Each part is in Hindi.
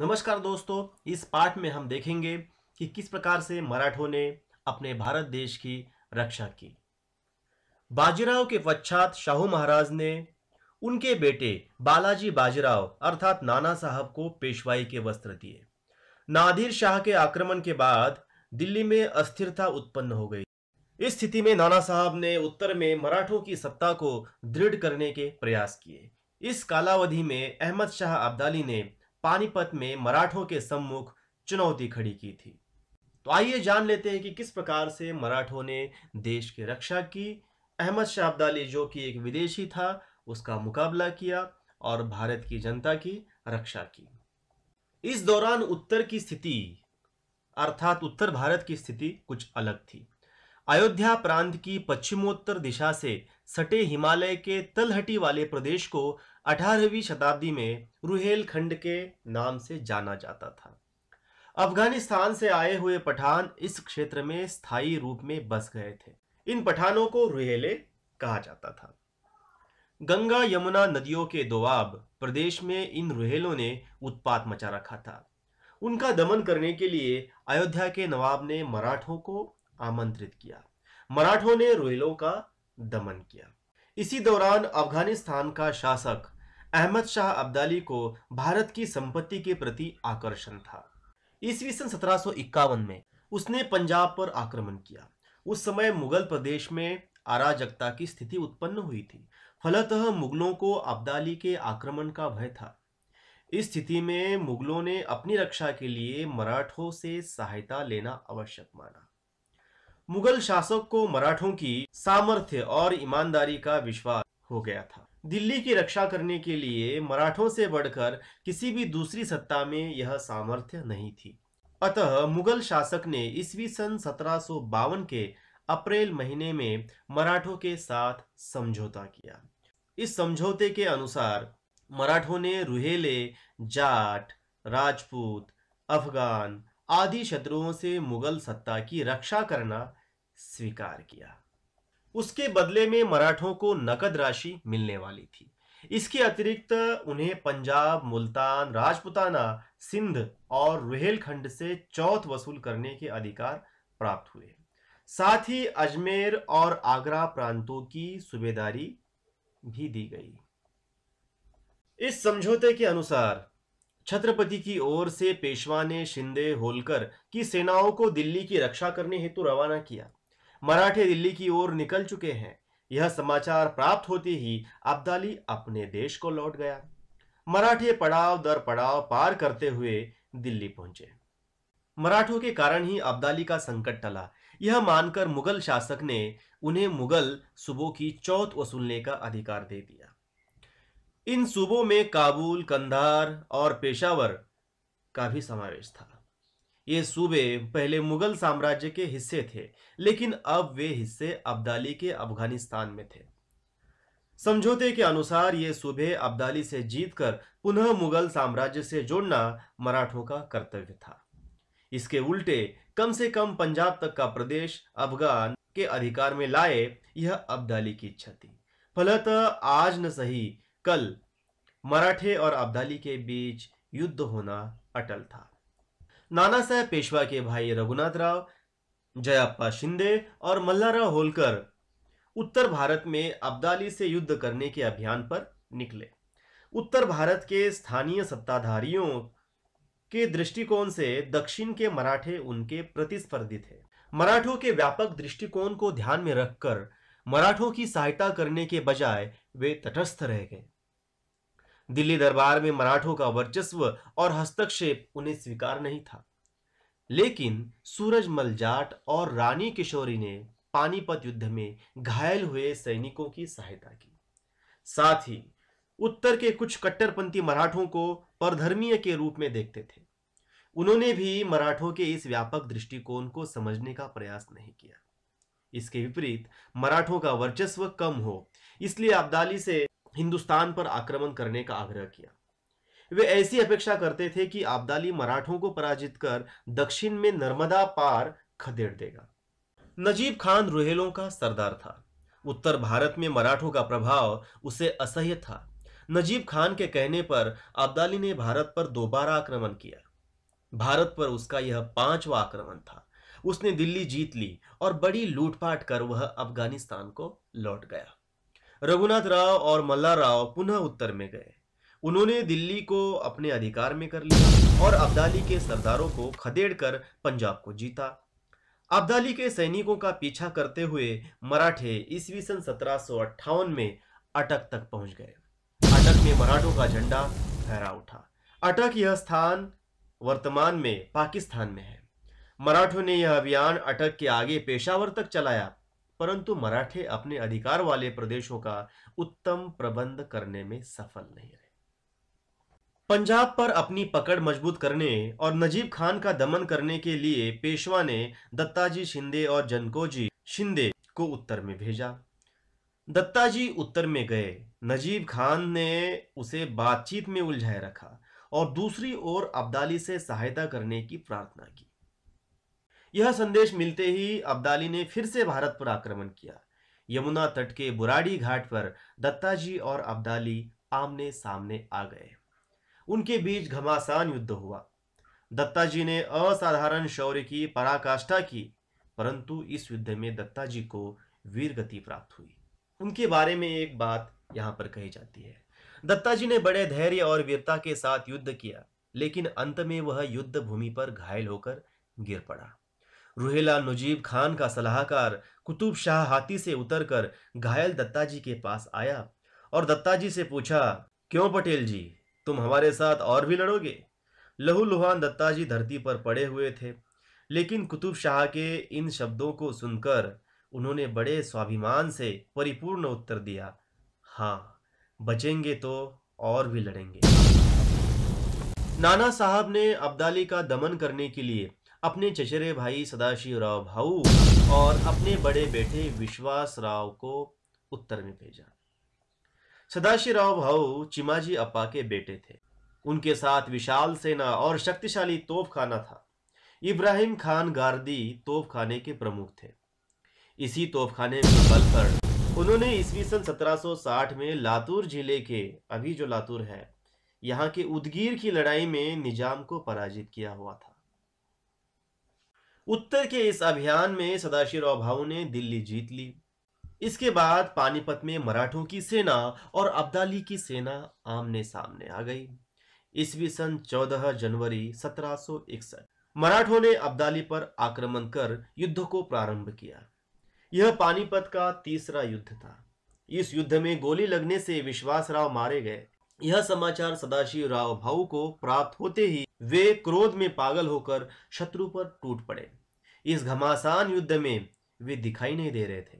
नमस्कार दोस्तों इस पाठ में हम देखेंगे कि किस प्रकार से मराठों ने अपने भारत देश की रक्षा की बाजीराव के पश्चात शाहू महाराज ने उनके बेटे बालाजी बाजीराव अर्थात नाना साहब को पेशवाई के वस्त्र दिए नादिर शाह के आक्रमण के बाद दिल्ली में अस्थिरता उत्पन्न हो गई इस स्थिति में नाना साहब ने उत्तर में मराठों की सत्ता को दृढ़ करने के प्रयास किए इस कालावधि में अहमद शाह अब्दाली ने पानीपत में मराठों के सम्मुख चुनौती खड़ी की थी तो आइए जान लेते हैं कि किस प्रकार से मराठों ने देश की रक्षा की अहमद शाह अब्दाली जो कि एक विदेशी था उसका मुकाबला किया और भारत की जनता की रक्षा की इस दौरान उत्तर की स्थिति अर्थात उत्तर भारत की स्थिति कुछ अलग थी अयोध्या प्रांत की पश्चिमोत्तर दिशा से सटे हिमालय के तलहटी वाले प्रदेश को 18वीं शताब्दी में रुहेलखंड के नाम से जाना जाता था अफगानिस्तान से आए हुए पठान इस क्षेत्र में स्थायी रूप में बस गए थे इन पठानों को रुहेले कहा जाता था गंगा यमुना नदियों के दोआब प्रदेश में इन रुहेलों ने उत्पात मचा रखा था उनका दमन करने के लिए अयोध्या के नवाब ने मराठों को आमंत्रित किया मराठों ने रुहेलों का दमन किया इसी दौरान अफगानिस्तान का शासक अहमद शाह अब्दाली को भारत की संपत्ति के प्रति आकर्षण था ईस्वी सन सत्रह में उसने पंजाब पर आक्रमण किया उस समय मुगल प्रदेश में अराजकता की स्थिति उत्पन्न हुई थी फलतः मुगलों को अब्दाली के आक्रमण का भय था इस स्थिति में मुगलों ने अपनी रक्षा के लिए मराठों से सहायता लेना आवश्यक माना मुगल शासक को मराठों की सामर्थ्य और ईमानदारी का विश्वास हो गया था दिल्ली की रक्षा करने के लिए मराठों से बढ़कर किसी भी दूसरी सत्ता में यह सामर्थ्य नहीं थी अतः मुगल शासक ने ईस्वी सन सत्रह के अप्रैल महीने में मराठों के साथ समझौता किया इस समझौते के अनुसार मराठों ने रुहेले जाट राजपूत अफगान आदि शत्रुओं से मुगल सत्ता की रक्षा करना स्वीकार किया उसके बदले में मराठों को नकद राशि मिलने वाली थी इसके अतिरिक्त उन्हें पंजाब मुल्तान राजपुताना सिंध और रुहेलखंड से चौथ वसूल करने के अधिकार प्राप्त हुए साथ ही अजमेर और आगरा प्रांतों की सूबेदारी भी दी गई इस समझौते के अनुसार छत्रपति की ओर से पेशवा ने शिंदे होलकर की सेनाओं को दिल्ली की रक्षा करने हेतु रवाना किया मराठे दिल्ली की ओर निकल चुके हैं यह समाचार प्राप्त होते ही अब्दाली अपने देश को लौट गया मराठे पड़ाव दर पड़ाव पार करते हुए दिल्ली पहुंचे मराठों के कारण ही अब्दाली का संकट टला यह मानकर मुगल शासक ने उन्हें मुगल सुबह की चौथ वसूलने का अधिकार दे दिया इन सूबों में काबुल कंधार और पेशावर का भी समावेश था ये सूबे पहले मुगल साम्राज्य के हिस्से थे लेकिन अब वे हिस्से अब्दाली के अफगानिस्तान में थे समझौते के अनुसार ये सूबे अब्दाली से जीतकर पुनः मुगल साम्राज्य से जोड़ना मराठों का कर्तव्य था इसके उल्टे कम से कम पंजाब तक का प्रदेश अफगान के अधिकार में लाए यह अब्दाली की इच्छा थी फलत आज न सही कल मराठे और अब्दाली के बीच युद्ध होना अटल था नाना साहेब पेशवा के भाई रघुनाथ राव जयाप्पा शिंदे और मल्लाराव होलकर उत्तर भारत में अब्दाली से युद्ध करने के अभियान पर निकले उत्तर भारत के स्थानीय सत्ताधारियों के दृष्टिकोण से दक्षिण के मराठे उनके प्रतिस्पर्धी थे मराठों के व्यापक दृष्टिकोण को ध्यान में रखकर मराठों की सहायता करने के बजाय वे तटस्थ रह गए दिल्ली दरबार में मराठों का वर्चस्व और हस्तक्षेप उन्हें स्वीकार नहीं था लेकिन सूरजमल जाट और रानी किशोरी ने पानीपत युद्ध में घायल हुए सैनिकों की सहायता की साथ ही उत्तर के कुछ कट्टरपंथी मराठों को परधर्मीय के रूप में देखते थे उन्होंने भी मराठों के इस व्यापक दृष्टिकोण को समझने का प्रयास नहीं किया इसके विपरीत मराठों का वर्चस्व कम हो इसलिए अब्दाली से हिंदुस्तान पर आक्रमण करने का आग्रह किया वे ऐसी अपेक्षा करते थे कि आब्दाली मराठों को पराजित कर दक्षिण में नर्मदा पार खदेड़ देगा नजीब खान रोहेलों का सरदार था उत्तर भारत में मराठों का प्रभाव उसे असह्य था नजीब खान के कहने पर अब्दाली ने भारत पर दोबारा आक्रमण किया भारत पर उसका यह पांचवा आक्रमण था उसने दिल्ली जीत ली और बड़ी लूटपाट कर वह अफगानिस्तान को लौट गया रघुनाथ राव और मल्ला राव पुनः उत्तर में गए उन्होंने दिल्ली को अपने अधिकार में कर लिया और अब्दाली के सरदारों को खदेड़कर पंजाब को जीता अब्दाली के सैनिकों का पीछा करते हुए मराठे ईस्वी सन सत्रह में अटक तक पहुंच गए अटक में मराठों का झंडा फहरा उठा अटक यह स्थान वर्तमान में पाकिस्तान में है मराठों ने यह अभियान अटक के आगे पेशावर तक चलाया परंतु मराठे अपने अधिकार वाले प्रदेशों का उत्तम प्रबंध करने में सफल नहीं रहे पंजाब पर अपनी पकड़ मजबूत करने और नजीब खान का दमन करने के लिए पेशवा ने दत्ताजी शिंदे और जनकोजी शिंदे को उत्तर में भेजा दत्ताजी उत्तर में गए नजीब खान ने उसे बातचीत में उलझाए रखा और दूसरी ओर अब्दाली से सहायता करने की प्रार्थना की यह संदेश मिलते ही अब्दाली ने फिर से भारत पर आक्रमण किया यमुना तट के बुराड़ी घाट पर दत्ताजी और अब्दाली आमने सामने आ गए उनके बीच घमासान युद्ध हुआ दत्ताजी ने असाधारण शौर्य की पराकाष्ठा की परंतु इस युद्ध में दत्ताजी को वीर गति प्राप्त हुई उनके बारे में एक बात यहाँ पर कही जाती है दत्ताजी ने बड़े धैर्य और वीरता के साथ युद्ध किया लेकिन अंत में वह युद्ध भूमि पर घायल होकर गिर पड़ा रूहेला नजीब खान का सलाहकार कुतुब शाह हाथी से उतरकर घायल दत्ता जी के पास आया और दत्ता जी से पूछा क्यों पटेल जी तुम हमारे साथ और भी लड़ोगे लुहान दत्ता जी धरती पर पड़े हुए थे लेकिन कुतुब शाह के इन शब्दों को सुनकर उन्होंने बड़े स्वाभिमान से परिपूर्ण उत्तर दिया हाँ बचेंगे तो और भी लड़ेंगे नाना साहब ने अब्दाली का दमन करने के लिए अपने चचेरे भाई सदाशिव राव भाऊ और अपने बड़े बेटे विश्वास राव को उत्तर में भेजा सदाशिव राव भाऊ चिमाजी अपा के बेटे थे उनके साथ विशाल सेना और शक्तिशाली तोपखाना था इब्राहिम खान गार्दी तोपखाने के प्रमुख थे इसी तोपखाने में बल पर उन्होंने ईस्वी सन 1760 में लातूर जिले के अभी जो लातूर है यहाँ के उदगीर की लड़ाई में निजाम को पराजित किया हुआ था उत्तर के इस अभियान में सदाशिवराव भाऊ ने दिल्ली जीत ली इसके बाद पानीपत में मराठों की सेना और अब्दाली की सेना आमने सामने आ गई ईस्वी सन 14 जनवरी 1761 मराठों ने अब्दाली पर आक्रमण कर युद्ध को प्रारंभ किया यह पानीपत का तीसरा युद्ध था इस युद्ध में गोली लगने से विश्वासराव मारे गए यह समाचार सदाशिव राव भाऊ को प्राप्त होते ही वे क्रोध में पागल होकर शत्रु पर टूट पड़े इस घमासान युद्ध में वे दिखाई नहीं दे रहे थे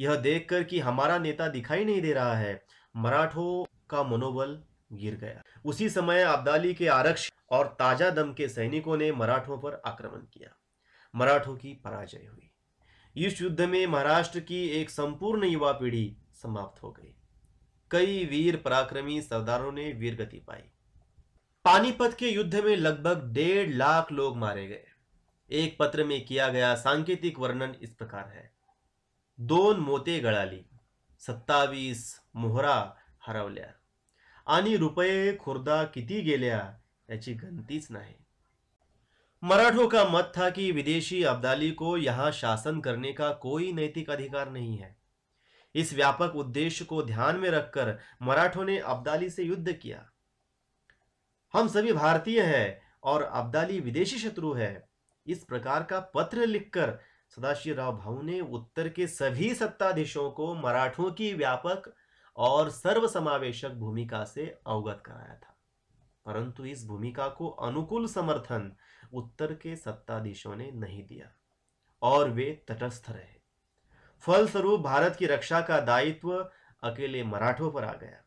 यह देखकर कि हमारा नेता दिखाई नहीं दे रहा है मराठों का मनोबल गिर गया उसी समय अब्दाली के आरक्ष और ताजा दम के सैनिकों ने मराठों पर आक्रमण किया मराठों की पराजय हुई इस युद्ध में महाराष्ट्र की एक संपूर्ण युवा पीढ़ी समाप्त हो गई कई वीर पराक्रमी सरदारों ने वीरगति पाई पानीपत के युद्ध में लगभग डेढ़ लाख लोग मारे गए एक पत्र में किया गया सांकेतिक वर्णन इस प्रकार है दोन मोते गळाली सत्तावीस मोहरा हरवल्या आणि रुपये खुर्दा किती गेल्या याची गणतीच नाही मराठों का मत था कि विदेशी अब्दाली को यहां शासन करने का कोई नैतिक अधिकार नहीं है इस व्यापक उद्देश्य को ध्यान में रखकर मराठों ने अब्दाली से युद्ध किया हम सभी भारतीय हैं और अब्दाली विदेशी शत्रु है इस प्रकार का पत्र लिखकर सदाशिव राव भाऊ ने उत्तर के सभी सत्ताधीशों को मराठों की व्यापक और सर्वसमावेशक भूमिका से अवगत कराया था परंतु इस भूमिका को अनुकूल समर्थन उत्तर के सत्ताधीशों ने नहीं दिया और वे तटस्थ रहे फलस्वरूप भारत की रक्षा का दायित्व अकेले मराठों पर आ गया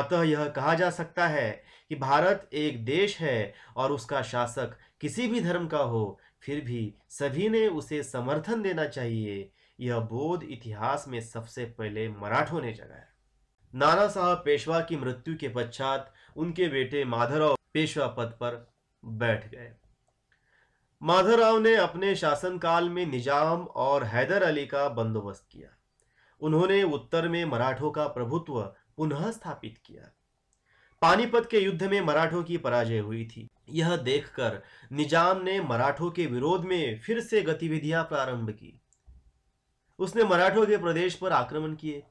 अतः यह कहा जा सकता है कि भारत एक देश है और उसका शासक किसी भी धर्म का हो फिर भी सभी ने उसे समर्थन देना चाहिए यह बोध इतिहास में सबसे पहले मराठों ने जगाया नाना साहब पेशवा की मृत्यु के पश्चात उनके बेटे माधवराव पेशवा पद पर बैठ गए माधवराव ने अपने शासनकाल में निजाम और हैदर अली का बंदोबस्त किया उन्होंने उत्तर में मराठों का प्रभुत्व पुनः स्थापित किया पानीपत के युद्ध में मराठों की पराजय हुई थी यह देखकर निजाम ने मराठों के विरोध में फिर से गतिविधियां प्रारंभ की उसने मराठों के प्रदेश पर आक्रमण किए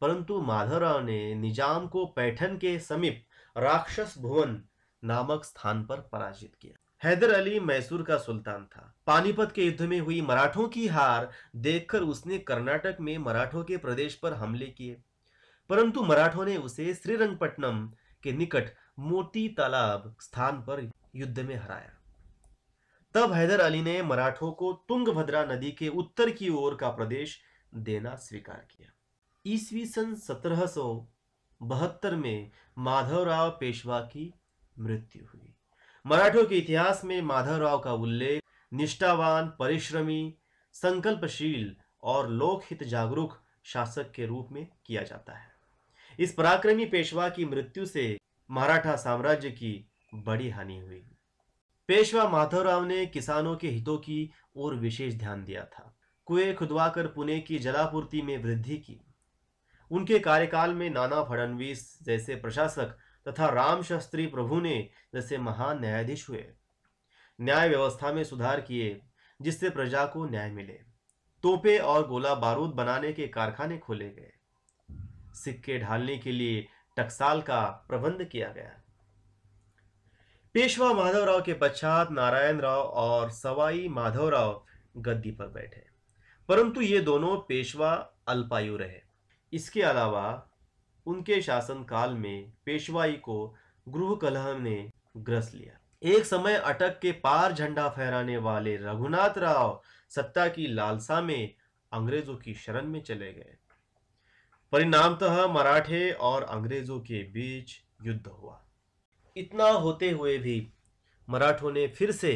परंतु माधवराव ने निजाम को पैठन के समीप राक्षस भुवन नामक स्थान पर पराजित किया हैदर अली मैसूर का सुल्तान था पानीपत के युद्ध में हुई मराठों की हार देखकर उसने कर्नाटक में मराठों के प्रदेश पर हमले किए परंतु मराठों ने उसे श्रीरंगपट्टनम के निकट मोती तालाब स्थान पर युद्ध में हराया तब हैदर अली ने मराठों को तुंगभद्रा नदी के उत्तर की ओर का प्रदेश देना स्वीकार किया ईस्वी सन सत्रह में माधवराव पेशवा की मृत्यु हुई मराठों के इतिहास में माधवराव का उल्लेख निष्ठावान परिश्रमी संकल्पशील और लोकहित जागरूक शासक के रूप में किया जाता है इस पराक्रमी पेशवा की मृत्यु से मराठा साम्राज्य की बड़ी हानि हुई पेशवा माधवराव ने किसानों के हितों की ओर विशेष ध्यान दिया था कुएं खुदवाकर पुणे की जलापूर्ति में वृद्धि की उनके कार्यकाल में नाना फडणवीस जैसे प्रशासक तथा राम शास्त्री प्रभु ने जैसे महान न्यायाधीश हुए न्याय व्यवस्था में सुधार किए जिससे प्रजा को न्याय मिले तोपे और गोला बारूद बनाने के कारखाने खोले गए सिक्के ढालने के लिए टकसाल का प्रबंध किया गया पेशवा माधवराव के पश्चात नारायण राव और सवाई माधवराव गद्दी पर बैठे परंतु ये दोनों पेशवा अल्पायु रहे इसके अलावा उनके शासनकाल में पेशवाई को गृह कलह ने ग्रस लिया एक समय अटक के पार झंडा फहराने वाले रघुनाथ राव सत्ता की लालसा में अंग्रेजों की शरण में चले गए परिणामतः मराठे और अंग्रेजों के बीच युद्ध हुआ इतना होते हुए भी मराठों ने फिर से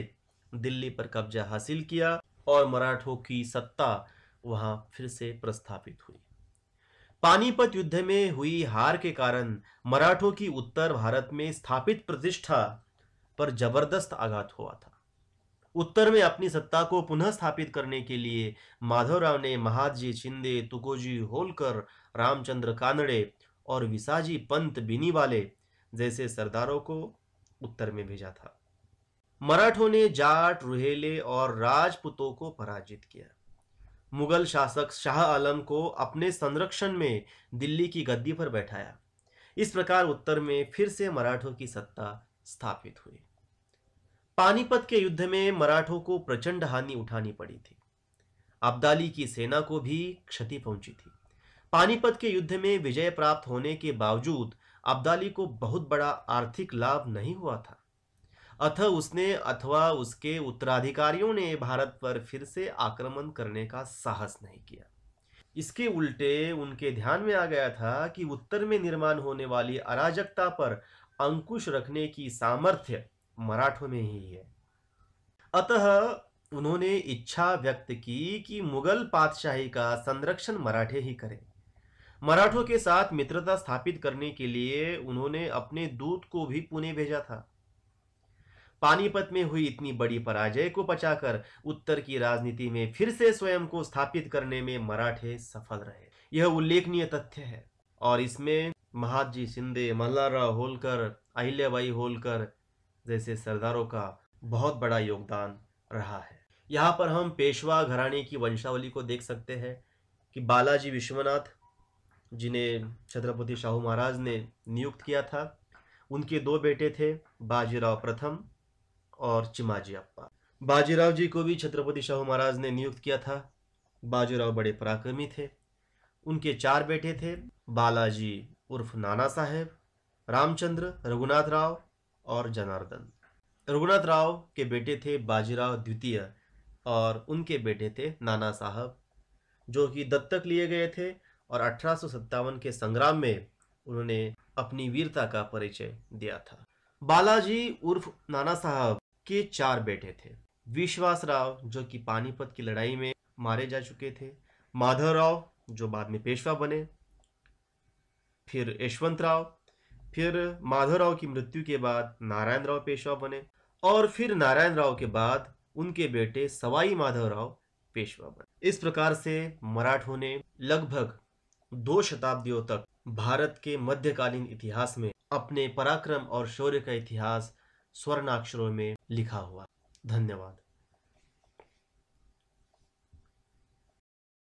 दिल्ली पर कब्जा हासिल किया और मराठों की सत्ता वहां फिर से प्रस्थापित हुई पानीपत युद्ध में हुई हार के कारण मराठों की उत्तर भारत में स्थापित प्रतिष्ठा पर जबरदस्त आघात हुआ था उत्तर में अपनी सत्ता को पुनः स्थापित करने के लिए माधवराव ने महाजी शिंदे तुकोजी होलकर रामचंद्र कानड़े और विसाजी पंत बिनी वाले जैसे सरदारों को उत्तर में भेजा था मराठों ने जाट रुहेले और राजपूतों को पराजित किया मुगल शासक शाह आलम को अपने संरक्षण में दिल्ली की गद्दी पर बैठाया इस प्रकार उत्तर में फिर से मराठों की सत्ता स्थापित हुई पानीपत के युद्ध में मराठों को प्रचंड हानि उठानी पड़ी थी अब्दाली की सेना को भी क्षति पहुंची थी पानीपत के युद्ध में विजय प्राप्त होने के बावजूद अब्दाली को बहुत बड़ा आर्थिक लाभ नहीं हुआ था अथ उसने अथवा उसके उत्तराधिकारियों ने भारत पर फिर से आक्रमण करने का साहस नहीं किया इसके उल्टे उनके ध्यान में आ गया था कि उत्तर में निर्माण होने वाली अराजकता पर अंकुश रखने की सामर्थ्य मराठों में ही है अतः उन्होंने इच्छा व्यक्त की कि मुगल पातशाही का संरक्षण मराठे ही करें मराठों के साथ मित्रता स्थापित करने के लिए उन्होंने अपने दूत को भी पुणे भेजा था पानीपत में हुई इतनी बड़ी पराजय को बचाकर उत्तर की राजनीति में फिर से स्वयं को स्थापित करने में मराठे सफल रहे यह उल्लेखनीय तथ्य है और इसमें महाजी शिंदे मल्लाराव होलकर अहिल्याबाई होलकर जैसे सरदारों का बहुत बड़ा योगदान रहा है यहाँ पर हम पेशवा घराने की वंशावली को देख सकते हैं कि बालाजी विश्वनाथ जिन्हें छत्रपति शाहू महाराज ने नियुक्त किया था उनके दो बेटे थे बाजीराव प्रथम और चिमाजी अप्पा बाजीराव जी को भी छत्रपति शाहू महाराज ने नियुक्त किया था बाजीराव बड़े पराक्रमी थे उनके चार बेटे थे बालाजी उर्फ नाना साहेब रामचंद्र रघुनाथ राव और जनार्दन रघुनाथ राव के बेटे थे बाजीराव द्वितीय और उनके बेटे थे नाना साहब जो कि दत्तक लिए गए थे और अठारह के संग्राम में उन्होंने अपनी वीरता का परिचय दिया था बालाजी उर्फ नाना साहब के चार बेटे थे विश्वास राव जो कि पानीपत की लड़ाई में मारे जा चुके थे माधव राव जो बाद में पेशवा बने फिर यशवंत राव फिर माधव राव की मृत्यु के बाद नारायण राव पेशवा बने और फिर नारायण राव के बाद उनके बेटे सवाई माधव राव पेशवा बने इस प्रकार से मराठों ने लगभग दो शताब्दियों तक भारत के मध्यकालीन इतिहास में अपने पराक्रम और शौर्य का इतिहास स्वर्णाक्षरों में लिखा हुआ धन्यवाद